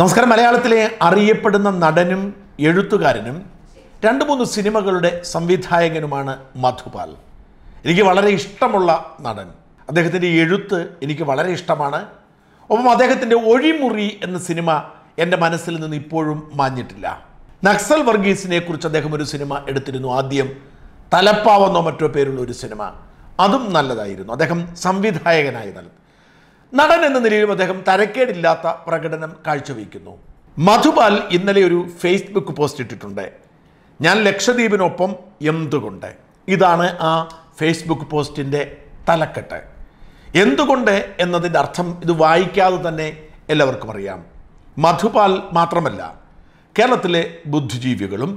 നമസ്കാരം മലയാളത്തിലെ അറിയപ്പെടുന്ന നടനും എഴുത്തുകാരനും രണ്ട് മൂന്ന് സിനിമകളുടെ സംവിധായകനുമാണ് മധുപാൽ എനിക്ക് വളരെ ഇഷ്ടമുള്ള നടൻ അദ്ദേഹത്തിൻ്റെ എഴുത്ത് എനിക്ക് വളരെ ഇഷ്ടമാണ് ഒപ്പം അദ്ദേഹത്തിൻ്റെ ഒഴിമുറി എന്ന സിനിമ എൻ്റെ മനസ്സിൽ നിന്ന് ഇപ്പോഴും മാഞ്ഞിട്ടില്ല നക്സൽ വർഗീസിനെ കുറിച്ച് അദ്ദേഹം ഒരു സിനിമ എടുത്തിരുന്നു ആദ്യം തലപ്പാവെന്നോ മറ്റോ പേരുള്ള ഒരു സിനിമ അതും നല്ലതായിരുന്നു അദ്ദേഹം സംവിധായകനായി നടൻ എന്ന നിലയിലും അദ്ദേഹം തരക്കേടില്ലാത്ത പ്രകടനം കാഴ്ചവെക്കുന്നു മധുപാൽ ഇന്നലെ ഒരു ഫേസ്ബുക്ക് പോസ്റ്റ് ഇട്ടിട്ടുണ്ട് ഞാൻ ലക്ഷദ്വീപിനൊപ്പം എന്തുകൊണ്ട് ഇതാണ് ആ ഫേസ്ബുക്ക് പോസ്റ്റിൻ്റെ തലക്കെട്ട് എന്തുകൊണ്ട് എന്നതിൻ്റെ അർത്ഥം ഇത് വായിക്കാതെ തന്നെ എല്ലാവർക്കും അറിയാം മധുപാൽ മാത്രമല്ല കേരളത്തിലെ ബുദ്ധിജീവികളും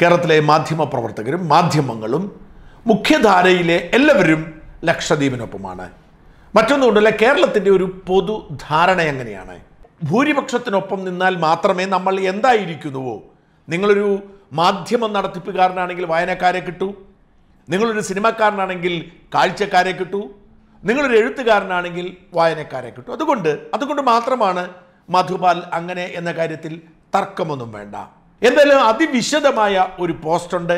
കേരളത്തിലെ മാധ്യമപ്രവർത്തകരും മാധ്യമങ്ങളും മുഖ്യധാരയിലെ എല്ലാവരും ലക്ഷദ്വീപിനൊപ്പമാണ് മറ്റൊന്നുകൊണ്ടല്ല കേരളത്തിൻ്റെ ഒരു പൊതു എങ്ങനെയാണ് ഭൂരിപക്ഷത്തിനൊപ്പം നിന്നാൽ മാത്രമേ നമ്മൾ എന്തായിരിക്കുന്നുവോ നിങ്ങളൊരു മാധ്യമം നടത്തിപ്പുകാരനാണെങ്കിൽ വായനക്കാരെ കിട്ടൂ നിങ്ങളൊരു സിനിമക്കാരനാണെങ്കിൽ കാഴ്ചക്കാരെ കിട്ടൂ നിങ്ങളൊരു എഴുത്തുകാരനാണെങ്കിൽ വായനക്കാരെ കിട്ടും അതുകൊണ്ട് അതുകൊണ്ട് മാത്രമാണ് മധുപാൽ അങ്ങനെ എന്ന കാര്യത്തിൽ തർക്കമൊന്നും വേണ്ട എന്തായാലും അതിവിശദമായ ഒരു പോസ്റ്റുണ്ട്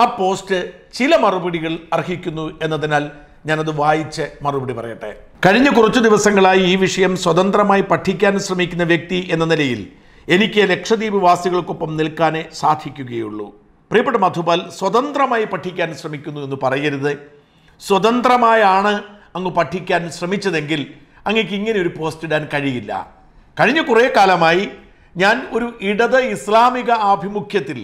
ആ പോസ്റ്റ് ചില മറുപടികൾ അർഹിക്കുന്നു എന്നതിനാൽ ഞാനത് വായിച്ച് മറുപടി പറയട്ടെ കഴിഞ്ഞ കുറച്ചു ദിവസങ്ങളായി ഈ വിഷയം സ്വതന്ത്രമായി പഠിക്കാൻ ശ്രമിക്കുന്ന വ്യക്തി എന്ന നിലയിൽ എനിക്ക് ലക്ഷദ്വീപ് വാസികൾക്കൊപ്പം നിൽക്കാനേ സാധിക്കുകയുള്ളൂ പ്രിയപ്പെട്ട മധുപാൽ സ്വതന്ത്രമായി പഠിക്കാൻ ശ്രമിക്കുന്നു എന്ന് പറയരുത് സ്വതന്ത്രമായാണ് അങ്ങ് പഠിക്കാൻ ശ്രമിച്ചതെങ്കിൽ അങ്ങേക്ക് ഇങ്ങനെ ഒരു പോസ്റ്റ് ഇടാൻ കഴിയില്ല കഴിഞ്ഞ കുറേ കാലമായി ഞാൻ ഒരു ഇടത് ഇസ്ലാമിക ആഭിമുഖ്യത്തിൽ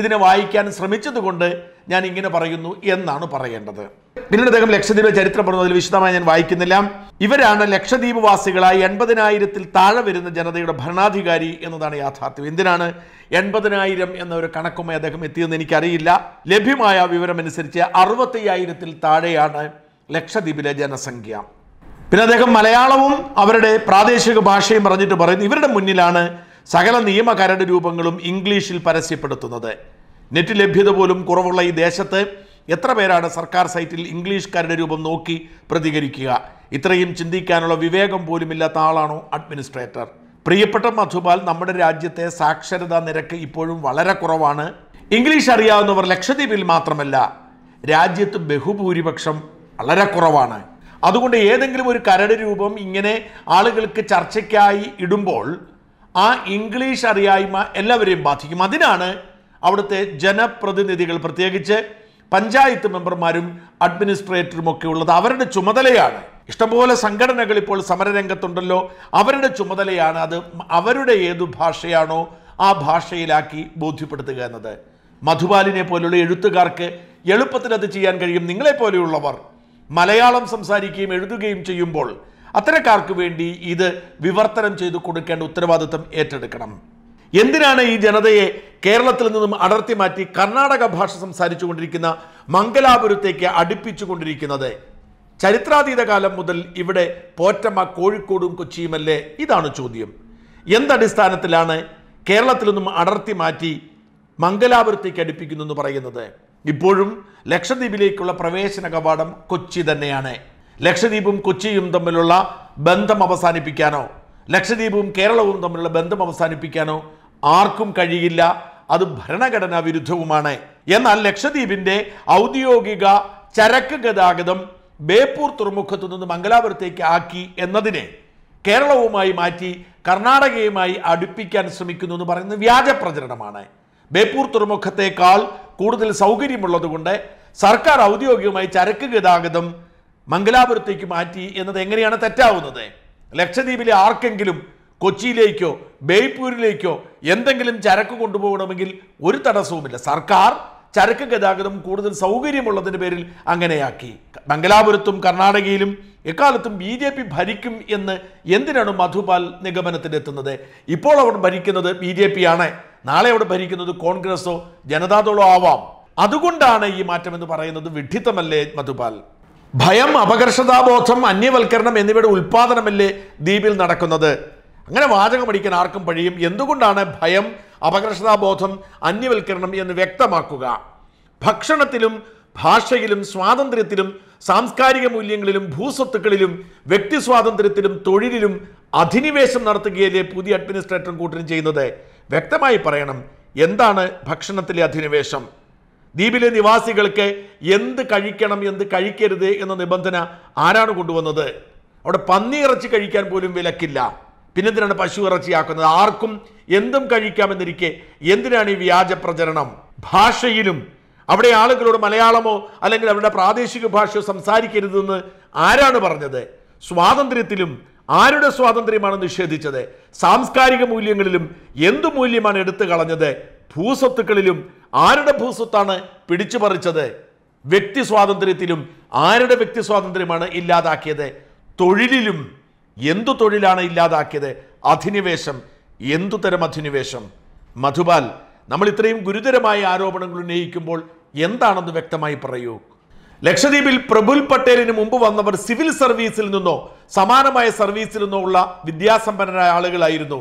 ഇതിനെ വായിക്കാൻ ശ്രമിച്ചതുകൊണ്ട് ഞാൻ ഇങ്ങനെ പറയുന്നു എന്നാണ് പറയേണ്ടത് പിന്നീട് അദ്ദേഹം ലക്ഷദ്വീപ് ചരിത്രം പറഞ്ഞതിൽ അതിൽ വിശദമായി ഞാൻ വായിക്കുന്നില്ല ഇവരാണ് ലക്ഷദ്വീപ് വാസികളായി എൺപതിനായിരത്തിൽ താഴെ വരുന്ന ജനതയുടെ ഭരണാധികാരി എന്നതാണ് യാഥാർത്ഥ്യം എന്തിനാണ് എൺപതിനായിരം എന്ന ഒരു കണക്കുമായി അദ്ദേഹം എത്തിയെന്ന് എനിക്കറിയില്ല ലഭ്യമായ വിവരമനുസരിച്ച് അറുപത്തയ്യായിരത്തിൽ താഴെയാണ് ലക്ഷദ്വീപിലെ ജനസംഖ്യ പിന്നെ അദ്ദേഹം മലയാളവും അവരുടെ പ്രാദേശിക ഭാഷയും പറഞ്ഞിട്ട് പറയുന്നു ഇവരുടെ മുന്നിലാണ് സകല നിയമകരട് രൂപങ്ങളും ഇംഗ്ലീഷിൽ പരസ്യപ്പെടുത്തുന്നത് നെറ്റ് ലഭ്യത പോലും കുറവുള്ള ഈ ദേശത്ത് എത്ര പേരാണ് സർക്കാർ സൈറ്റിൽ ഇംഗ്ലീഷ്കാരുടെ രൂപം നോക്കി പ്രതികരിക്കുക ഇത്രയും ചിന്തിക്കാനുള്ള വിവേകം പോലുമില്ലാത്ത ആളാണോ അഡ്മിനിസ്ട്രേറ്റർ പ്രിയപ്പെട്ട മധുപാൽ നമ്മുടെ രാജ്യത്തെ സാക്ഷരതാ നിരക്ക് ഇപ്പോഴും വളരെ കുറവാണ് ഇംഗ്ലീഷ് അറിയാവുന്നവർ ലക്ഷദ്വീപിൽ മാത്രമല്ല രാജ്യത്ത് ബഹുഭൂരിപക്ഷം വളരെ കുറവാണ് അതുകൊണ്ട് ഏതെങ്കിലും ഒരു കരട് രൂപം ഇങ്ങനെ ആളുകൾക്ക് ചർച്ചയ്ക്കായി ഇടുമ്പോൾ ആ ഇംഗ്ലീഷ് അറിയായ്മ എല്ലാവരെയും ബാധിക്കും അതിനാണ് അവിടുത്തെ ജനപ്രതിനിധികൾ പ്രത്യേകിച്ച് പഞ്ചായത്ത് മെമ്പർമാരും അഡ്മിനിസ്ട്രേറ്ററും ഒക്കെ ഉള്ളത് അവരുടെ ചുമതലയാണ് ഇഷ്ടംപോലെ സംഘടനകൾ ഇപ്പോൾ സമരരംഗത്തുണ്ടല്ലോ അവരുടെ ചുമതലയാണ് അത് അവരുടെ ഏതു ഭാഷയാണോ ആ ഭാഷയിലാക്കി ബോധ്യപ്പെടുത്തുക എന്നത് മധുബാലിനെ പോലുള്ള എഴുത്തുകാർക്ക് എളുപ്പത്തിൽ അത് ചെയ്യാൻ കഴിയും നിങ്ങളെ പോലെയുള്ളവർ മലയാളം സംസാരിക്കുകയും എഴുതുകയും ചെയ്യുമ്പോൾ അത്തരക്കാർക്ക് വേണ്ടി ഇത് വിവർത്തനം ചെയ്തു കൊടുക്കേണ്ട ഉത്തരവാദിത്തം ഏറ്റെടുക്കണം എന്തിനാണ് ഈ ജനതയെ കേരളത്തിൽ നിന്നും അടർത്തി മാറ്റി കർണാടക ഭാഷ സംസാരിച്ചുകൊണ്ടിരിക്കുന്ന മംഗലാപുരത്തേക്ക് അടുപ്പിച്ചുകൊണ്ടിരിക്കുന്നത് ചരിത്രാതീത കാലം മുതൽ ഇവിടെ പോറ്റമ്മ കോഴിക്കോടും കൊച്ചിയുമല്ലേ ഇതാണ് ചോദ്യം എന്തടിസ്ഥാനത്തിലാണ് കേരളത്തിൽ നിന്നും അടർത്തി മാറ്റി മംഗലാപുരത്തേക്ക് അടുപ്പിക്കുന്നു എന്ന് പറയുന്നത് ഇപ്പോഴും ലക്ഷദ്വീപിലേക്കുള്ള പ്രവേശന കവാടം കൊച്ചി തന്നെയാണ് ലക്ഷദ്വീപും കൊച്ചിയും തമ്മിലുള്ള ബന്ധം അവസാനിപ്പിക്കാനോ ലക്ഷദ്വീപും കേരളവും തമ്മിലുള്ള ബന്ധം അവസാനിപ്പിക്കാനോ ആർക്കും കഴിയില്ല അത് ഭരണഘടനാ വിരുദ്ധവുമാണ് എന്നാൽ ലക്ഷദ്വീപിന്റെ ഔദ്യോഗിക ചരക്ക് ഗതാഗതം ബേപ്പൂർ തുറമുഖത്തു നിന്ന് മംഗലാപുരത്തേക്ക് ആക്കി എന്നതിനെ കേരളവുമായി മാറ്റി കർണാടകയുമായി അടുപ്പിക്കാൻ ശ്രമിക്കുന്നു എന്ന് പറയുന്നത് വ്യാജ പ്രചരണമാണ് ബേപ്പൂർ തുറമുഖത്തേക്കാൾ കൂടുതൽ സൗകര്യമുള്ളതുകൊണ്ട് സർക്കാർ ഔദ്യോഗികമായി ചരക്ക് ഗതാഗതം മംഗലാപുരത്തേക്ക് മാറ്റി എന്നത് എങ്ങനെയാണ് തെറ്റാവുന്നത് ലക്ഷദ്വീപിലെ ആർക്കെങ്കിലും കൊച്ചിയിലേക്കോ ബേപ്പൂരിലേക്കോ എന്തെങ്കിലും ചരക്ക് കൊണ്ടുപോകണമെങ്കിൽ ഒരു തടസ്സവുമില്ല സർക്കാർ ചരക്ക് ഗതാഗതം കൂടുതൽ സൗകര്യമുള്ളതിൻ്റെ പേരിൽ അങ്ങനെയാക്കി മംഗലാപുരത്തും കർണാടകയിലും എക്കാലത്തും ബി ജെ പി ഭരിക്കും എന്ന് എന്തിനാണ് മധുപാൽ നിഗമനത്തിലെത്തുന്നത് ഇപ്പോൾ അവർ ഭരിക്കുന്നത് ബി ജെ പി ആണ് നാളെ അവിടെ ഭരിക്കുന്നത് കോൺഗ്രസോ ജനതാദളോ ആവാം അതുകൊണ്ടാണ് ഈ മാറ്റം എന്ന് പറയുന്നത് വിഡ്ഢിത്തമല്ലേ മധുപാൽ ഭയം അപകർഷതാബോധം അന്യവൽക്കരണം എന്നിവയുടെ ഉൽപാദനമല്ലേ ദ്വീപിൽ നടക്കുന്നത് അങ്ങനെ വാചകം പഠിക്കാൻ ആർക്കും കഴിയും എന്തുകൊണ്ടാണ് ഭയം അപകർഷതാബോധം അന്യവൽക്കരണം എന്ന് വ്യക്തമാക്കുക ഭക്ഷണത്തിലും ഭാഷയിലും സ്വാതന്ത്ര്യത്തിലും സാംസ്കാരിക മൂല്യങ്ങളിലും ഭൂസ്വത്തുക്കളിലും വ്യക്തി സ്വാതന്ത്ര്യത്തിലും തൊഴിലിലും അധിനിവേശം നടത്തുകയല്ലേ പുതിയ അഡ്മിനിസ്ട്രേറ്ററും കൂട്ടരും ചെയ്യുന്നത് വ്യക്തമായി പറയണം എന്താണ് ഭക്ഷണത്തിലെ അധിനിവേശം ദ്വീപിലെ നിവാസികൾക്ക് എന്ത് കഴിക്കണം എന്ത് കഴിക്കരുത് എന്ന നിബന്ധന ആരാണ് കൊണ്ടുവന്നത് അവിടെ പന്നിയിറച്ചി കഴിക്കാൻ പോലും വിലക്കില്ല എന്തിനാണ് പശു ഇറച്ചിയാക്കുന്നത് ആർക്കും എന്തും കഴിക്കാമെന്നിരിക്കെ എന്തിനാണ് ഈ വ്യാജ പ്രചരണം ഭാഷയിലും അവിടെ ആളുകളോട് മലയാളമോ അല്ലെങ്കിൽ അവരുടെ പ്രാദേശിക ഭാഷയോ സംസാരിക്കരുതെന്ന് ആരാണ് പറഞ്ഞത് സ്വാതന്ത്ര്യത്തിലും ആരുടെ സ്വാതന്ത്ര്യമാണ് നിഷേധിച്ചത് സാംസ്കാരിക മൂല്യങ്ങളിലും എന്തു മൂല്യമാണ് എടുത്തു കളഞ്ഞത് ഭൂസ്വത്തുക്കളിലും ആരുടെ ഭൂസ്വത്താണ് പിടിച്ചു പറിച്ചത് വ്യക്തി സ്വാതന്ത്ര്യത്തിലും ആരുടെ വ്യക്തി സ്വാതന്ത്ര്യമാണ് ഇല്ലാതാക്കിയത് തൊഴിലിലും എന്തു തൊഴിലാണ് ഇല്ലാതാക്കിയത് അധിനിവേശം എന്തുതരം അധിനിവേശം മധുപാൽ നമ്മൾ ഇത്രയും ഗുരുതരമായ ആരോപണങ്ങൾ ഉന്നയിക്കുമ്പോൾ എന്താണെന്ന് വ്യക്തമായി പറയൂ ലക്ഷദ്വീപിൽ പ്രഫുൽ പട്ടേലിന് മുമ്പ് വന്നവർ സിവിൽ സർവീസിൽ നിന്നോ സമാനമായ സർവീസിൽ നിന്നോ ഉള്ള വിദ്യാസമ്പന്നരായ ആളുകളായിരുന്നു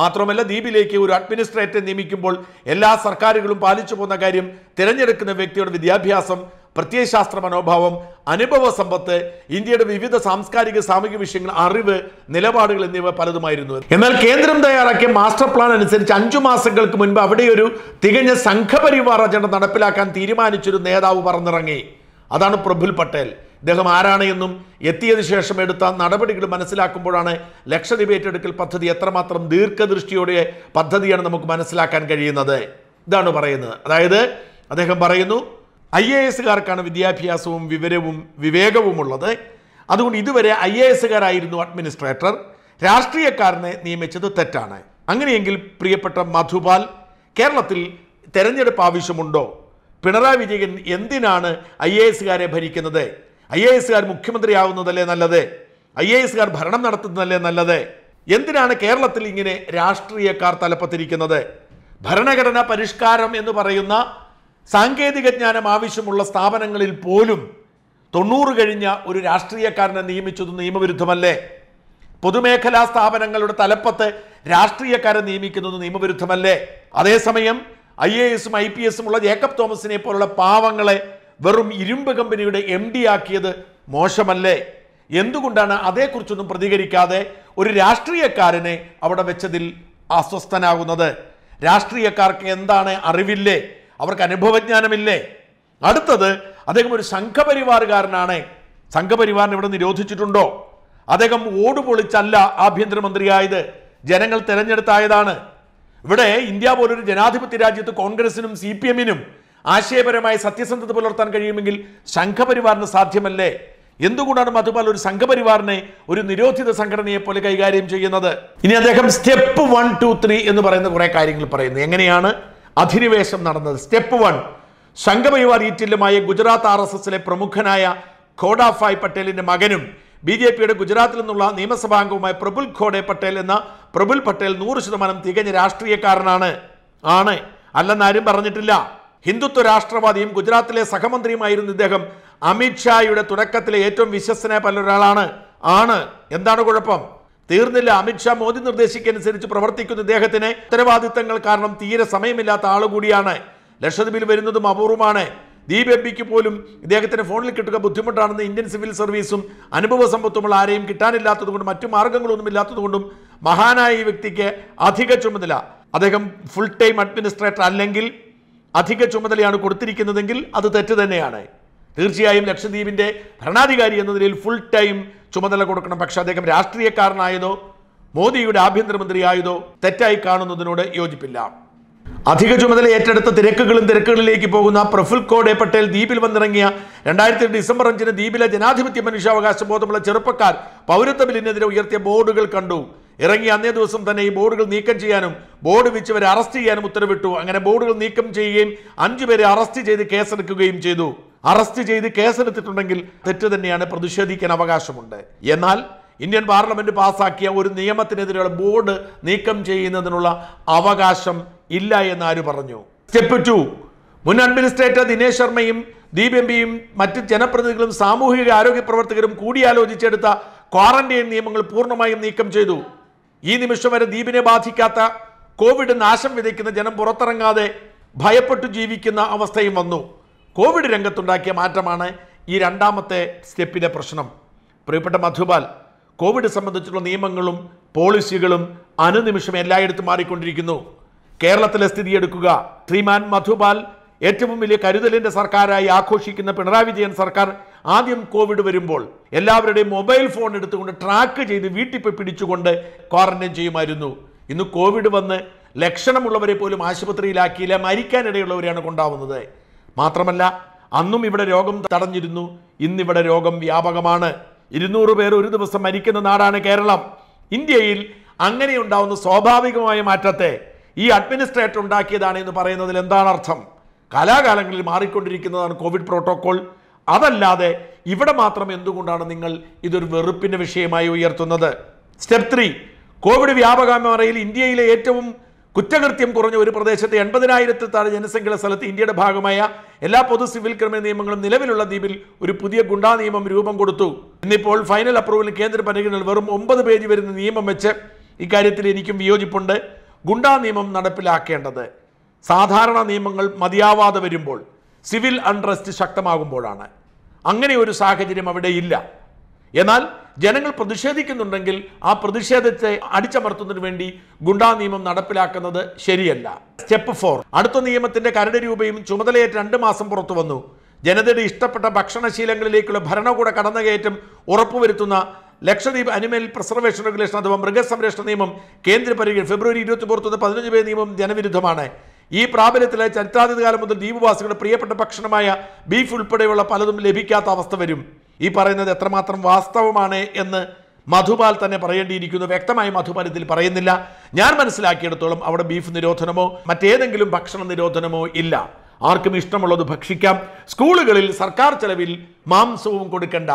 മാത്രമല്ല ദ്വീപിലേക്ക് ഒരു അഡ്മിനിസ്ട്രേറ്ററെ നിയമിക്കുമ്പോൾ എല്ലാ സർക്കാരുകളും പാലിച്ചു പോകുന്ന കാര്യം തിരഞ്ഞെടുക്കുന്ന വ്യക്തിയുടെ വിദ്യാഭ്യാസം പ്രത്യയശാസ്ത്ര മനോഭാവം അനുഭവ സമ്പത്ത് ഇന്ത്യയുടെ വിവിധ സാംസ്കാരിക സാമൂഹിക വിഷയങ്ങൾ അറിവ് നിലപാടുകൾ എന്നിവ പലതുമായിരുന്നു എന്നാൽ കേന്ദ്രം തയ്യാറാക്കിയ മാസ്റ്റർ പ്ലാൻ അനുസരിച്ച് അഞ്ചു മാസങ്ങൾക്ക് മുൻപ് അവിടെ ഒരു തികഞ്ഞ സംഘപരിവാർ അജണ്ട നടപ്പിലാക്കാൻ തീരുമാനിച്ചൊരു നേതാവ് പറന്നിറങ്ങി അതാണ് പ്രഫുൽ പട്ടേൽ ഇദ്ദേഹം ആരാണ് എന്നും എത്തിയത് ശേഷം എടുത്ത നടപടികൾ മനസ്സിലാക്കുമ്പോഴാണ് ലക്ഷദ്വീപ് ഏറ്റെടുക്കൽ പദ്ധതി എത്രമാത്രം ദീർഘദൃഷ്ടിയോടെ പദ്ധതിയാണ് നമുക്ക് മനസ്സിലാക്കാൻ കഴിയുന്നത് ഇതാണ് പറയുന്നത് അതായത് അദ്ദേഹം പറയുന്നു ഐ എ എസുകാർക്കാണ് വിദ്യാഭ്യാസവും വിവരവും വിവേകവുമുള്ളത് അതുകൊണ്ട് ഇതുവരെ ഐ എ എസുകാരായിരുന്നു അഡ്മിനിസ്ട്രേറ്റർ രാഷ്ട്രീയക്കാരനെ നിയമിച്ചത് തെറ്റാണ് അങ്ങനെയെങ്കിൽ പ്രിയപ്പെട്ട മധുപാൽ കേരളത്തിൽ തെരഞ്ഞെടുപ്പ് ആവശ്യമുണ്ടോ പിണറായി വിജയൻ എന്തിനാണ് ഐ എ എസുകാരെ ഭരിക്കുന്നത് ഐ എ എസുകാർ മുഖ്യമന്ത്രിയാവുന്നതല്ലേ നല്ലത് ഐ എ എസുകാർ ഭരണം നടത്തുന്നതല്ലേ നല്ലത് എന്തിനാണ് കേരളത്തിൽ ഇങ്ങനെ രാഷ്ട്രീയക്കാർ തലപ്പത്തിരിക്കുന്നത് ഭരണഘടനാ പരിഷ്കാരം എന്ന് പറയുന്ന സാങ്കേതിക ജ്ഞാനം ആവശ്യമുള്ള സ്ഥാപനങ്ങളിൽ പോലും തൊണ്ണൂറ് കഴിഞ്ഞ ഒരു രാഷ്ട്രീയക്കാരനെ നിയമിച്ചത് നിയമവിരുദ്ധമല്ലേ പൊതുമേഖലാ സ്ഥാപനങ്ങളുടെ തലപ്പത്ത് രാഷ്ട്രീയക്കാരെ നിയമിക്കുന്നത് നിയമവിരുദ്ധമല്ലേ അതേസമയം ഐ എ എസും ഐ പി എസും ഉള്ള ജേക്കബ് തോമസിനെ പോലുള്ള പാവങ്ങളെ വെറും ഇരുമ്പ് കമ്പനിയുടെ എം ഡി ആക്കിയത് മോശമല്ലേ എന്തുകൊണ്ടാണ് അതേക്കുറിച്ചൊന്നും പ്രതികരിക്കാതെ ഒരു രാഷ്ട്രീയക്കാരനെ അവിടെ വെച്ചതിൽ അസ്വസ്ഥനാകുന്നത് രാഷ്ട്രീയക്കാർക്ക് എന്താണ് അറിവില്ലേ അവർക്ക് അനുഭവജ്ഞാനമില്ലേ അടുത്തത് അദ്ദേഹം ഒരു സംഘപരിവാറുകാരനാണ് സംഘപരിവാറിന് ഇവിടെ നിരോധിച്ചിട്ടുണ്ടോ അദ്ദേഹം ഓട് പൊളിച്ചല്ല ആഭ്യന്തരമന്ത്രിയായത് ജനങ്ങൾ തെരഞ്ഞെടുത്തായതാണ് ഇവിടെ ഇന്ത്യ പോലൊരു ജനാധിപത്യ രാജ്യത്ത് കോൺഗ്രസിനും സി പി എമ്മിനും ആശയപരമായ സത്യസന്ധത പുലർത്താൻ കഴിയുമെങ്കിൽ സംഘപരിവാറിന് സാധ്യമല്ലേ എന്തുകൊണ്ടാണ് മധുപാൽ ഒരു സംഘപരിവാറിനെ ഒരു നിരോധിത സംഘടനയെ പോലെ കൈകാര്യം ചെയ്യുന്നത് ഇനി അദ്ദേഹം സ്റ്റെപ്പ് വൺ ടു ത്രീ എന്ന് പറയുന്ന കുറേ കാര്യങ്ങൾ പറയുന്നു എങ്ങനെയാണ് അധിനിവേശം നടന്നത് സ്റ്റെപ്പ് വൺ സംഘപരിവാർ ഈറ്റില്ലുമായ ഗുജറാത്ത് ആർ എസ് എസിലെ പ്രമുഖനായ ഖോഡാഫായ് പട്ടേലിന്റെ മകനും ബി ജെ പിയുടെ ഗുജറാത്തിൽ നിന്നുള്ള നിയമസഭാംഗവുമായ പ്രഫുൽ ഖോഡെ പട്ടേൽ എന്ന പ്രബുൽ പട്ടേൽ നൂറ് ശതമാനം തികഞ്ഞ രാഷ്ട്രീയക്കാരനാണ് ആണ് അല്ലെന്നാരും പറഞ്ഞിട്ടില്ല ഹിന്ദുത്വ രാഷ്ട്രവാദിയും ഗുജറാത്തിലെ സഹമന്ത്രിയുമായിരുന്ന ഇദ്ദേഹം അമിത്ഷായുടെ തുടക്കത്തിലെ ഏറ്റവും വിശ്വസ്തനായ പലൊരാളാണ് ആണ് എന്താണ് കുഴപ്പം തീർന്നില്ല അമിത്ഷാ മോദി നിർദ്ദേശിക്കനുസരിച്ച് പ്രവർത്തിക്കുന്ന ഇദ്ദേഹത്തിന് ഉത്തരവാദിത്തങ്ങൾ കാരണം തീരെ സമയമില്ലാത്ത ആളുകൂടിയാണ് ലക്ഷദ്വീപിൽ വരുന്നതും അപൂർവമാണ് ദീപ് എംപിക്ക് പോലും ഇദ്ദേഹത്തിന് ഫോണിൽ കിട്ടുക ബുദ്ധിമുട്ടാണെന്ന് ഇന്ത്യൻ സിവിൽ സർവീസും അനുഭവ സമ്പത്തുമുള്ള ആരെയും കിട്ടാനില്ലാത്തതുകൊണ്ടും മറ്റു മാർഗങ്ങളൊന്നും ഇല്ലാത്തതുകൊണ്ടും മഹാനായ ഈ വ്യക്തിക്ക് അധിക ചുമതല അദ്ദേഹം ഫുൾ ടൈം അഡ്മിനിസ്ട്രേറ്റർ അല്ലെങ്കിൽ അധിക ചുമതലയാണ് കൊടുത്തിരിക്കുന്നതെങ്കിൽ അത് തെറ്റ് തന്നെയാണ് തീർച്ചയായും ലക്ഷദ്വീപിൻ്റെ ഭരണാധികാരി എന്ന നിലയിൽ ഫുൾ ടൈം ചുമതല കൊടുക്കണം പക്ഷെ അദ്ദേഹം രാഷ്ട്രീയക്കാരനായതോ മോദിയുടെ ആഭ്യന്തരമന്ത്രിയായതോ തെറ്റായി കാണുന്നതിനോട് യോജിപ്പില്ല അധിക ചുമതല ഏറ്റെടുത്ത തിരക്കുകളും തിരക്കുകളിലേക്ക് പോകുന്ന പ്രഫുൽ കോടെ പട്ടേൽ ദ്വീപിൽ വന്നിറങ്ങിയ രണ്ടായിരത്തി ഡിസംബർ അഞ്ചിന് ദ്വീപിലെ ജനാധിപത്യ മനുഷ്യാവകാശ ബോധമുള്ള ചെറുപ്പക്കാർ പൗരത്വ ബില്ലിനെതിരെ ഉയർത്തിയ ബോർഡുകൾ കണ്ടു ഇറങ്ങിയ അന്നേ ദിവസം തന്നെ ഈ ബോർഡുകൾ നീക്കം ചെയ്യാനും ബോർഡ് വെച്ചവരെ അറസ്റ്റ് ചെയ്യാനും ഉത്തരവിട്ടു അങ്ങനെ ബോർഡുകൾ നീക്കം ചെയ്യുകയും അഞ്ചുപേരെ അറസ്റ്റ് ചെയ്ത് കേസെടുക്കുകയും ചെയ്തു അറസ്റ്റ് ചെയ്ത് കേസെടുത്തിട്ടുണ്ടെങ്കിൽ തെറ്റ് തന്നെയാണ് പ്രതിഷേധിക്കാൻ അവകാശമുണ്ട് എന്നാൽ ഇന്ത്യൻ പാർലമെന്റ് പാസാക്കിയ ഒരു നിയമത്തിനെതിരെയുള്ള ബോർഡ് നീക്കം ചെയ്യുന്നതിനുള്ള അവകാശം ഇല്ല എന്ന് ആര് പറഞ്ഞു സ്റ്റെപ്പ് ടു മുൻ അഡ്മിനിസ്ട്രേറ്റർ ദിനേശ് ശർമ്മയും ദീപ് എംബിയും മറ്റ് ജനപ്രതിനിധികളും സാമൂഹിക ആരോഗ്യ പ്രവർത്തകരും കൂടിയാലോചിച്ചെടുത്ത ക്വാറന്റൈൻ നിയമങ്ങൾ പൂർണ്ണമായും നീക്കം ചെയ്തു ഈ നിമിഷം വരെ ദ്വീപിനെ ബാധിക്കാത്ത കോവിഡ് നാശം വിതയ്ക്കുന്ന ജനം പുറത്തിറങ്ങാതെ ഭയപ്പെട്ടു ജീവിക്കുന്ന അവസ്ഥയും വന്നു കോവിഡ് രംഗത്തുണ്ടാക്കിയ മാറ്റമാണ് ഈ രണ്ടാമത്തെ സ്റ്റെപ്പിലെ പ്രശ്നം പ്രിയപ്പെട്ട മധുപാൽ കോവിഡ് സംബന്ധിച്ചുള്ള നിയമങ്ങളും പോളിസികളും അനുനിമിഷം എല്ലായിടത്തും മാറിക്കൊണ്ടിരിക്കുന്നു കേരളത്തിലെ സ്ഥിതി എടുക്കുക ശ്രീമാൻ മധുപാൽ ഏറ്റവും വലിയ കരുതലിൻ്റെ സർക്കാരായി ആഘോഷിക്കുന്ന പിണറായി വിജയൻ സർക്കാർ ആദ്യം കോവിഡ് വരുമ്പോൾ എല്ലാവരുടെയും മൊബൈൽ ഫോൺ എടുത്തുകൊണ്ട് ട്രാക്ക് ചെയ്ത് വീട്ടിൽ പോയി പിടിച്ചുകൊണ്ട് ക്വാറന്റൈൻ ചെയ്യുമായിരുന്നു ഇന്ന് കോവിഡ് വന്ന് ലക്ഷണമുള്ളവരെ പോലും ആശുപത്രിയിലാക്കിയില്ല മരിക്കാനിടയുള്ളവരെയാണ് കൊണ്ടാവുന്നത് മാത്രമല്ല അന്നും ഇവിടെ രോഗം തടഞ്ഞിരുന്നു ഇന്നിവിടെ രോഗം വ്യാപകമാണ് ഇരുന്നൂറ് പേർ ഒരു ദിവസം മരിക്കുന്ന നാടാണ് കേരളം ഇന്ത്യയിൽ അങ്ങനെ സ്വാഭാവികമായ മാറ്റത്തെ ഈ അഡ്മിനിസ്ട്രേറ്റർ ഉണ്ടാക്കിയതാണ് എന്ന് പറയുന്നതിൽ എന്താണ് അർത്ഥം കലാകാലങ്ങളിൽ മാറിക്കൊണ്ടിരിക്കുന്നതാണ് കോവിഡ് പ്രോട്ടോകോൾ അതല്ലാതെ ഇവിടെ മാത്രം എന്തുകൊണ്ടാണ് നിങ്ങൾ ഇതൊരു വെറുപ്പിൻ്റെ വിഷയമായി ഉയർത്തുന്നത് സ്റ്റെപ്പ് ത്രീ കോവിഡ് വ്യാപകമറയിൽ ഇന്ത്യയിലെ ഏറ്റവും കുറ്റകൃത്യം കുറഞ്ഞ ഒരു പ്രദേശത്തെ എൺപതിനായിരത്തി താഴെ ജനസംഖ്യയുള്ള സ്ഥലത്ത് ഇന്ത്യയുടെ ഭാഗമായ എല്ലാ പൊതു സിവിൽ ക്രിമിനൽ നിയമങ്ങളും നിലവിലുള്ള ദ്വീപിൽ ഒരു പുതിയ ഗുണ്ടാ നിയമം രൂപം കൊടുത്തു ഇന്നിപ്പോൾ ഫൈനൽ അപ്രൂവൽ കേന്ദ്ര പരിഗണനയിൽ വെറും ഒമ്പത് പേജ് വരുന്ന നിയമം വെച്ച് ഇക്കാര്യത്തിൽ എനിക്കും വിയോജിപ്പുണ്ട് ഗുണ്ടാ നിയമം നടപ്പിലാക്കേണ്ടത് സാധാരണ നിയമങ്ങൾ മതിയാവാതെ വരുമ്പോൾ സിവിൽ അൺട്രസ്റ്റ് ശക്തമാകുമ്പോഴാണ് അങ്ങനെ ഒരു സാഹചര്യം അവിടെ ഇല്ല എന്നാൽ ജനങ്ങൾ പ്രതിഷേധിക്കുന്നുണ്ടെങ്കിൽ ആ പ്രതിഷേധത്തെ അടിച്ചമർത്തുന്നതിന് വേണ്ടി ഗുണ്ടാ നിയമം നടപ്പിലാക്കുന്നത് ശരിയല്ല സ്റ്റെപ്പ് ഫോർ അടുത്ത നിയമത്തിന്റെ കരട് രൂപയും ചുമതലയേറ്റ് രണ്ട് മാസം പുറത്തു വന്നു ജനതയുടെ ഇഷ്ടപ്പെട്ട ഭക്ഷണശീലങ്ങളിലേക്കുള്ള ഭരണകൂട കടന്നുകയറ്റം ഉറപ്പുവരുത്തുന്ന ലക്ഷദ്വീപ് അനിമൽ പ്രസർവേഷൻ റെഗുലേഷൻ അഥവാ മൃഗസംരക്ഷണ നിയമം കേന്ദ്ര പരിഗണന ഫെബ്രുവരി ഇരുപത്തി പുറത്തു നിന്ന് പതിനഞ്ച് പേര് നിയമം ജനവിരുദ്ധമാണ് ഈ പ്രാബല്യത്തിലെ ചരിത്രാതീത കാലം മുതൽ ദ്വീപവാസികളുടെ പ്രിയപ്പെട്ട ഭക്ഷണമായ ബീഫ് ഉൾപ്പെടെയുള്ള പലതും ലഭിക്കാത്ത അവസ്ഥ വരും ഈ പറയുന്നത് എത്രമാത്രം വാസ്തവമാണ് എന്ന് മധുപാൽ തന്നെ പറയേണ്ടിയിരിക്കുന്നു വ്യക്തമായി മധുപാൽ ഇതിൽ പറയുന്നില്ല ഞാൻ മനസ്സിലാക്കിയിടത്തോളം അവിടെ ബീഫ് നിരോധനമോ മറ്റേതെങ്കിലും ഭക്ഷണ നിരോധനമോ ഇല്ല ആർക്കും ഇഷ്ടമുള്ളത് ഭക്ഷിക്കാം സ്കൂളുകളിൽ സർക്കാർ ചെലവിൽ മാംസവും കൊടുക്കണ്ട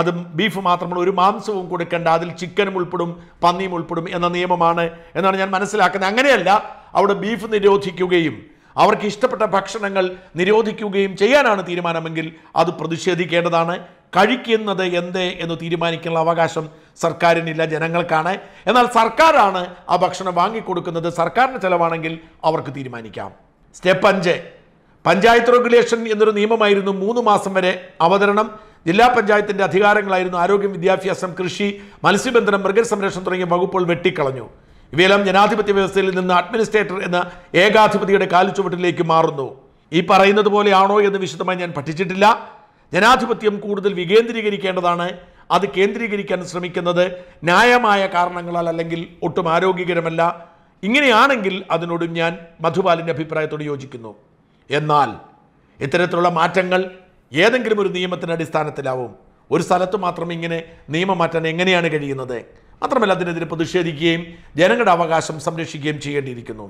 അത് ബീഫ് മാത്രമല്ല ഒരു മാംസവും കൊടുക്കേണ്ട അതിൽ ചിക്കനും ഉൾപ്പെടും പന്നിയും ഉൾപ്പെടും എന്ന നിയമമാണ് എന്നാണ് ഞാൻ മനസ്സിലാക്കുന്നത് അങ്ങനെയല്ല അവിടെ ബീഫ് നിരോധിക്കുകയും അവർക്ക് ഇഷ്ടപ്പെട്ട ഭക്ഷണങ്ങൾ നിരോധിക്കുകയും ചെയ്യാനാണ് തീരുമാനമെങ്കിൽ അത് പ്രതിഷേധിക്കേണ്ടതാണ് കഴിക്കുന്നത് എന്ത് എന്ന് തീരുമാനിക്കാനുള്ള അവകാശം സർക്കാരിനില്ല ജനങ്ങൾക്കാണ് എന്നാൽ സർക്കാരാണ് ആ ഭക്ഷണം വാങ്ങിക്കൊടുക്കുന്നത് സർക്കാരിൻ്റെ ചിലവാണെങ്കിൽ അവർക്ക് തീരുമാനിക്കാം സ്റ്റെപ്പ് അഞ്ച് പഞ്ചായത്ത് റെഗുലേഷൻ എന്നൊരു നിയമമായിരുന്നു മൂന്ന് മാസം വരെ അവതരണം ജില്ലാ പഞ്ചായത്തിൻ്റെ അധികാരങ്ങളായിരുന്നു ആരോഗ്യം വിദ്യാഭ്യാസം കൃഷി മത്സ്യബന്ധനം മൃഗസംരക്ഷണം തുടങ്ങിയ വകുപ്പുകൾ വെട്ടിക്കളഞ്ഞു ഇവയെല്ലാം ജനാധിപത്യ വ്യവസ്ഥയിൽ നിന്ന് അഡ്മിനിസ്ട്രേറ്റർ എന്ന ഏകാധിപതിയുടെ കാലുചുവട്ടിലേക്ക് മാറുന്നു ഈ പറയുന്നത് പോലെയാണോ എന്ന് വിശദമായി ഞാൻ പഠിച്ചിട്ടില്ല ജനാധിപത്യം കൂടുതൽ വികേന്ദ്രീകരിക്കേണ്ടതാണ് അത് കേന്ദ്രീകരിക്കാൻ ശ്രമിക്കുന്നത് ന്യായമായ കാരണങ്ങളാൽ അല്ലെങ്കിൽ ഒട്ടും ആരോഗ്യകരമല്ല ഇങ്ങനെയാണെങ്കിൽ അതിനോടും ഞാൻ മധുപാലിൻ്റെ അഭിപ്രായത്തോട് യോജിക്കുന്നു എന്നാൽ ഇത്തരത്തിലുള്ള മാറ്റങ്ങൾ ഏതെങ്കിലും ഒരു നിയമത്തിൻ്റെ അടിസ്ഥാനത്തിലാവും ഒരു സ്ഥലത്ത് മാത്രം ഇങ്ങനെ നിയമം മാറ്റാൻ എങ്ങനെയാണ് കഴിയുന്നത് മാത്രമല്ല അതിനെതിരെ പ്രതിഷേധിക്കുകയും ജനങ്ങളുടെ അവകാശം സംരക്ഷിക്കുകയും ചെയ്യേണ്ടിയിരിക്കുന്നു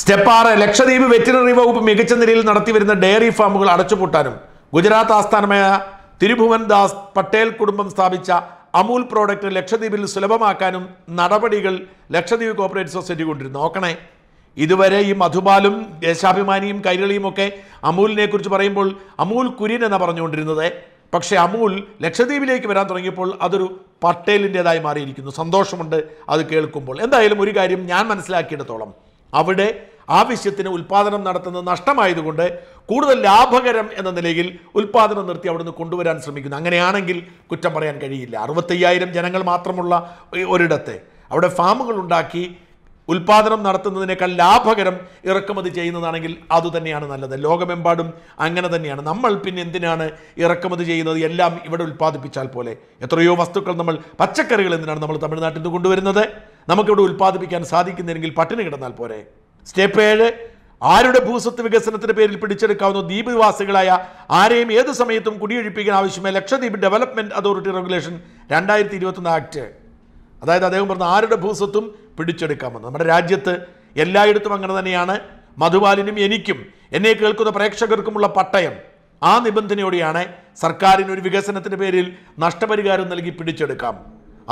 സ്റ്റെപ്പ് ആറ് ലക്ഷദ്വീപ് വെറ്റിനറി വകുപ്പ് മികച്ച നിലയിൽ നടത്തിവരുന്ന ഡയറി ഫാമുകൾ അടച്ചുപൂട്ടാനും ഗുജറാത്ത് ആസ്ഥാനമായ തിരുഭുവൻ ദാസ് പട്ടേൽ കുടുംബം സ്ഥാപിച്ച അമൂൽ പ്രോഡക്റ്റ് ലക്ഷദ്വീപിൽ സുലഭമാക്കാനും നടപടികൾ ലക്ഷദ്വീപ് കോപ്പറേറ്റ് സൊസൈറ്റി കൊണ്ടിരുന്നു നോക്കണേ ഇതുവരെ ഈ മധുബാലും ദേശാഭിമാനിയും കൈരളിയും ഒക്കെ അമൂലിനെ കുറിച്ച് പറയുമ്പോൾ അമൂൽ കുര്യൻ എന്നാണ് പറഞ്ഞുകൊണ്ടിരുന്നത് പക്ഷേ അമൂൽ ലക്ഷദ്വീപിലേക്ക് വരാൻ തുടങ്ങിയപ്പോൾ അതൊരു പട്ടേലിൻ്റേതായി മാറിയിരിക്കുന്നു സന്തോഷമുണ്ട് അത് കേൾക്കുമ്പോൾ എന്തായാലും ഒരു കാര്യം ഞാൻ മനസ്സിലാക്കിയിടത്തോളം അവിടെ ആവശ്യത്തിന് ഉൽപാദനം നടത്തുന്നത് നഷ്ടമായതുകൊണ്ട് കൂടുതൽ ലാഭകരം എന്ന നിലയിൽ ഉൽപാദനം നിർത്തി നിന്ന് കൊണ്ടുവരാൻ ശ്രമിക്കുന്നു അങ്ങനെയാണെങ്കിൽ കുറ്റം പറയാൻ കഴിയില്ല അറുപത്തയ്യായിരം ജനങ്ങൾ മാത്രമുള്ള ഒരിടത്ത് അവിടെ ഫാമുകൾ ഉണ്ടാക്കി ഉൽപാദനം നടത്തുന്നതിനേക്കാൾ ലാഭകരം ഇറക്കുമതി ചെയ്യുന്നതാണെങ്കിൽ അതുതന്നെയാണ് നല്ലത് ലോകമെമ്പാടും അങ്ങനെ തന്നെയാണ് നമ്മൾ പിന്നെ എന്തിനാണ് ഇറക്കുമതി ചെയ്യുന്നത് എല്ലാം ഇവിടെ ഉൽപ്പാദിപ്പിച്ചാൽ പോലെ എത്രയോ വസ്തുക്കൾ നമ്മൾ പച്ചക്കറികൾ എന്തിനാണ് നമ്മൾ തമിഴ്നാട്ടിൽ നിന്ന് കൊണ്ടുവരുന്നത് നമുക്കിവിടെ ഉൽപ്പാദിപ്പിക്കാൻ സാധിക്കുന്നില്ലെങ്കിൽ പട്ടിണി കിടന്നാൽ പോരെ സ്റ്റെപ്പ് ഏഴ് ആരുടെ ഭൂസ്വത്ത് വികസനത്തിന്റെ പേരിൽ പിടിച്ചെടുക്കാവുന്ന ദ്വീപുവാസികളായ ആരെയും ഏത് സമയത്തും കുടിയൊഴിപ്പിക്കാൻ ആവശ്യമായ ലക്ഷദ്വീപ് ഡെവലപ്മെന്റ് അതോറിറ്റി റെഗുലേഷൻ രണ്ടായിരത്തി ഇരുപത്തൊന്ന് ആക്ട് അതായത് അദ്ദേഹം പറഞ്ഞ ആരുടെ ഭൂസ്വത്തും പിടിച്ചെടുക്കാമെന്ന് നമ്മുടെ രാജ്യത്ത് എല്ലായിടത്തും അങ്ങനെ തന്നെയാണ് മധുപാലിനും എനിക്കും എന്നെ കേൾക്കുന്ന പ്രേക്ഷകർക്കുമുള്ള പട്ടയം ആ നിബന്ധനയോടെയാണ് സർക്കാരിന് ഒരു വികസനത്തിൻ്റെ പേരിൽ നഷ്ടപരിഹാരം നൽകി പിടിച്ചെടുക്കാം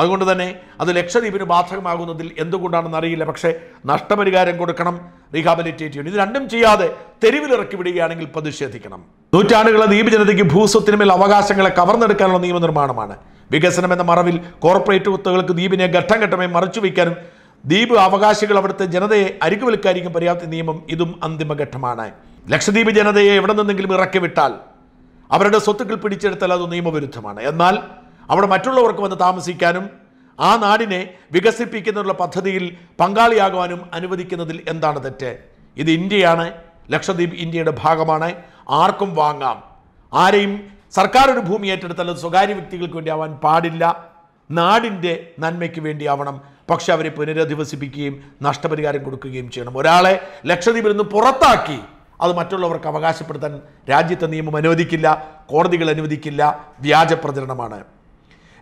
അതുകൊണ്ട് തന്നെ അത് ലക്ഷദ്വീപിന് ബാധകമാകുന്നതിൽ എന്തുകൊണ്ടാണെന്ന് അറിയില്ല പക്ഷേ നഷ്ടപരിഹാരം കൊടുക്കണം റീഹാബിലിറ്റേറ്റ് ചെയ്യണം ഇത് രണ്ടും ചെയ്യാതെ തെരുവിലിറക്കി വിടുകയാണെങ്കിൽ പ്രതിഷേധിക്കണം നൂറ്റാണ്ടുകളെ ദ്വീപ് ജനതയ്ക്ക് ഭൂസ്വത്തിനുമേൽ അവകാശങ്ങളെ കവർന്നെടുക്കാനുള്ള നിയമനിർമ്മാണമാണ് വികസനം എന്ന മറവിൽ കോർപ്പറേറ്റ് കുത്തകൾക്ക് ദ്വീപിനെ ഘട്ടം ഘട്ടമായി മറച്ചു വയ്ക്കാനും ദ്വീപ് അവകാശികൾ അവിടുത്തെ ജനതയെ അരികുവൽക്കരിക്കാൻ പര്യാപ്ത നിയമം ഇതും അന്തിമഘട്ടമാണ് ലക്ഷദ്വീപ് ജനതയെ എവിടെ നിന്നെങ്കിലും ഇറക്കി വിട്ടാൽ അവരുടെ സ്വത്തുക്കൾ പിടിച്ചെടുത്താൽ അത് നിയമവിരുദ്ധമാണ് എന്നാൽ അവിടെ മറ്റുള്ളവർക്ക് വന്ന് താമസിക്കാനും ആ നാടിനെ വികസിപ്പിക്കുന്നതിനുള്ള പദ്ധതിയിൽ പങ്കാളിയാകുവാനും അനുവദിക്കുന്നതിൽ എന്താണ് തെറ്റ് ഇത് ഇന്ത്യയാണ് ലക്ഷദ്വീപ് ഇന്ത്യയുടെ ഭാഗമാണ് ആർക്കും വാങ്ങാം ആരെയും സർക്കാർ ഒരു ഭൂമി ഏറ്റെടുത്താൽ സ്വകാര്യ വ്യക്തികൾക്ക് വേണ്ടി ആവാൻ പാടില്ല നാടിൻ്റെ നന്മയ്ക്ക് വേണ്ടിയാവണം പക്ഷെ അവരെ പുനരധിവസിപ്പിക്കുകയും നഷ്ടപരിഹാരം കൊടുക്കുകയും ചെയ്യണം ഒരാളെ ലക്ഷദ്വീപിൽ നിന്ന് പുറത്താക്കി അത് മറ്റുള്ളവർക്ക് അവകാശപ്പെടുത്താൻ രാജ്യത്തെ നിയമം അനുവദിക്കില്ല കോടതികൾ അനുവദിക്കില്ല വ്യാജ പ്രചരണമാണ്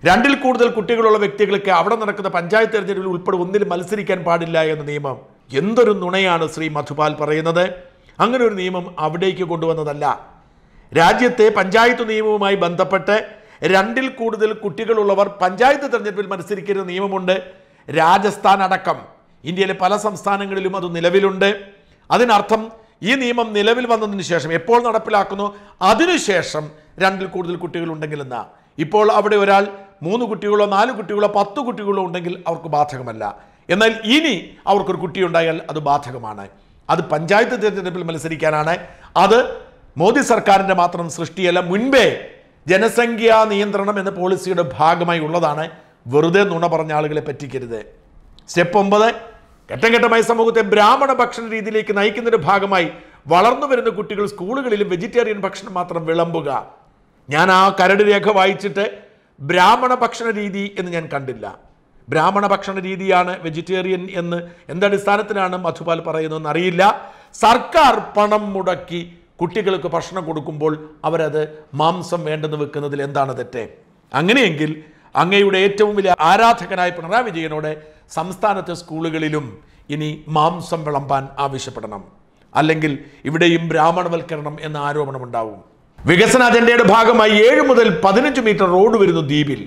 രണ്ടിൽ കൂടുതൽ കുട്ടികളുള്ള വ്യക്തികൾക്ക് അവിടെ നടക്കുന്ന പഞ്ചായത്ത് തെരഞ്ഞെടുപ്പിൽ ഉൾപ്പെടെ ഒന്നിൽ മത്സരിക്കാൻ പാടില്ല എന്ന നിയമം എന്തൊരു നുണയാണ് ശ്രീ മധുപാൽ പറയുന്നത് അങ്ങനെ ഒരു നിയമം അവിടേക്ക് കൊണ്ടുവന്നതല്ല രാജ്യത്തെ പഞ്ചായത്ത് നിയമവുമായി ബന്ധപ്പെട്ട് രണ്ടിൽ കൂടുതൽ കുട്ടികളുള്ളവർ പഞ്ചായത്ത് തെരഞ്ഞെടുപ്പിൽ മത്സരിക്കുന്ന നിയമമുണ്ട് രാജസ്ഥാൻ അടക്കം ഇന്ത്യയിലെ പല സംസ്ഥാനങ്ങളിലും അത് നിലവിലുണ്ട് അതിനർത്ഥം ഈ നിയമം നിലവിൽ വന്നതിന് ശേഷം എപ്പോൾ നടപ്പിലാക്കുന്നു അതിനുശേഷം രണ്ടിൽ കൂടുതൽ കുട്ടികൾ എന്നാ ഇപ്പോൾ അവിടെ ഒരാൾ മൂന്ന് കുട്ടികളോ നാല് കുട്ടികളോ പത്ത് കുട്ടികളോ ഉണ്ടെങ്കിൽ അവർക്ക് ബാധകമല്ല എന്നാൽ ഇനി അവർക്കൊരു ഉണ്ടായാൽ അത് ബാധകമാണ് അത് പഞ്ചായത്ത് തിരഞ്ഞെടുപ്പിൽ മത്സരിക്കാനാണ് അത് മോദി സർക്കാരിൻ്റെ മാത്രം സൃഷ്ടിയല്ല മുൻപേ ജനസംഖ്യാ നിയന്ത്രണം എന്ന പോളിസിയുടെ ഭാഗമായി ഉള്ളതാണ് വെറുതെ നുണ പറഞ്ഞ ആളുകളെ പറ്റിക്കരുത് സ്റ്റെപ്പ് ഒമ്പത് ഘട്ടം ഘട്ടമായി സമൂഹത്തെ ബ്രാഹ്മണ ഭക്ഷണ രീതിയിലേക്ക് നയിക്കുന്നതിൻ്റെ ഭാഗമായി വളർന്നു വരുന്ന കുട്ടികൾ സ്കൂളുകളിലും വെജിറ്റേറിയൻ ഭക്ഷണം മാത്രം വിളമ്പുക ഞാൻ ആ കരട് രേഖ വായിച്ചിട്ട് ബ്രാഹ്മണ ഭക്ഷണ രീതി എന്ന് ഞാൻ കണ്ടില്ല ബ്രാഹ്മണ ഭക്ഷണ രീതിയാണ് വെജിറ്റേറിയൻ എന്ന് എന്തടിസ്ഥാനത്തിലാണ് മധുപാൽ പറയുന്നതെന്ന് അറിയില്ല സർക്കാർ പണം മുടക്കി കുട്ടികൾക്ക് ഭക്ഷണം കൊടുക്കുമ്പോൾ അവരത് മാംസം വേണ്ടെന്ന് വെക്കുന്നതിൽ എന്താണ് തെറ്റ് അങ്ങനെയെങ്കിൽ അങ്ങയുടെ ഏറ്റവും വലിയ ആരാധകനായ പിണറായി വിജയനോട് സംസ്ഥാനത്തെ സ്കൂളുകളിലും ഇനി മാംസം വിളമ്പാൻ ആവശ്യപ്പെടണം അല്ലെങ്കിൽ ഇവിടെയും ബ്രാഹ്മണവൽക്കരണം എന്ന ആരോപണമുണ്ടാവും വികസന അജണ്ടയുടെ ഭാഗമായി ഏഴ് മുതൽ പതിനഞ്ച് മീറ്റർ റോഡ് വരുന്നു ദ്വീപിൽ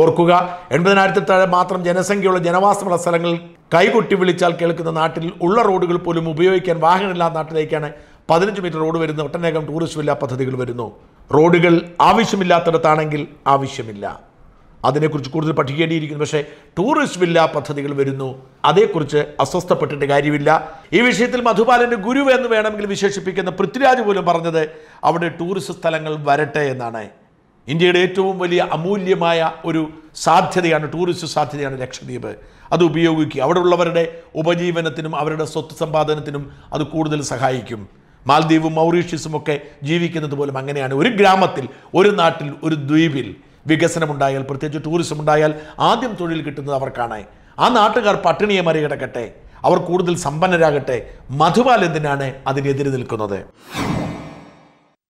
ഓർക്കുക എൺപതിനായിരത്തി താഴെ മാത്രം ജനസംഖ്യയുള്ള ജനവാസമുള്ള സ്ഥലങ്ങളിൽ കൈകൊട്ടി വിളിച്ചാൽ കേൾക്കുന്ന നാട്ടിൽ ഉള്ള റോഡുകൾ പോലും ഉപയോഗിക്കാൻ വാഹനമില്ലാത്ത നാട്ടിലേക്കാണ് പതിനഞ്ച് മീറ്റർ റോഡ് വരുന്ന ഒട്ടനേകം ടൂറിസ്റ്റ് വില്ല പദ്ധതികൾ വരുന്നു റോഡുകൾ ആവശ്യമില്ലാത്തിടത്താണെങ്കിൽ ആവശ്യമില്ല അതിനെക്കുറിച്ച് കൂടുതൽ പഠിക്കേണ്ടിയിരിക്കുന്നു പക്ഷേ ടൂറിസ്റ്റ് വില്ല പദ്ധതികൾ വരുന്നു അതേക്കുറിച്ച് അസ്വസ്ഥപ്പെട്ടിട്ട് കാര്യമില്ല ഈ വിഷയത്തിൽ മധുപാലൻ്റെ ഗുരു എന്ന് വേണമെങ്കിൽ വിശേഷിപ്പിക്കുന്ന പൃഥ്വിരാജ് പോലും പറഞ്ഞത് അവിടെ ടൂറിസ്റ്റ് സ്ഥലങ്ങൾ വരട്ടെ എന്നാണ് ഇന്ത്യയുടെ ഏറ്റവും വലിയ അമൂല്യമായ ഒരു സാധ്യതയാണ് ടൂറിസ്റ്റ് സാധ്യതയാണ് ലക്ഷദ്വീപ് അത് ഉപയോഗിക്കുക അവിടെയുള്ളവരുടെ ഉപജീവനത്തിനും അവരുടെ സ്വത്ത് സമ്പാദനത്തിനും അത് കൂടുതൽ സഹായിക്കും മാൽദ്വീപും മൗറീഷ്യസും ഒക്കെ ജീവിക്കുന്നത് പോലും അങ്ങനെയാണ് ഒരു ഗ്രാമത്തിൽ ഒരു നാട്ടിൽ ഒരു ദ്വീപിൽ വികസനമുണ്ടായാൽ പ്രത്യേകിച്ച് ടൂറിസം ഉണ്ടായാൽ ആദ്യം തൊഴിൽ കിട്ടുന്നത് അവർക്കാണ് ആ നാട്ടുകാർ പട്ടിണിയെ മറികടക്കട്ടെ അവർ കൂടുതൽ സമ്പന്നരാകട്ടെ മധുപാൽ എന്തിനാണ് അതിനെതിരെ നിൽക്കുന്നത്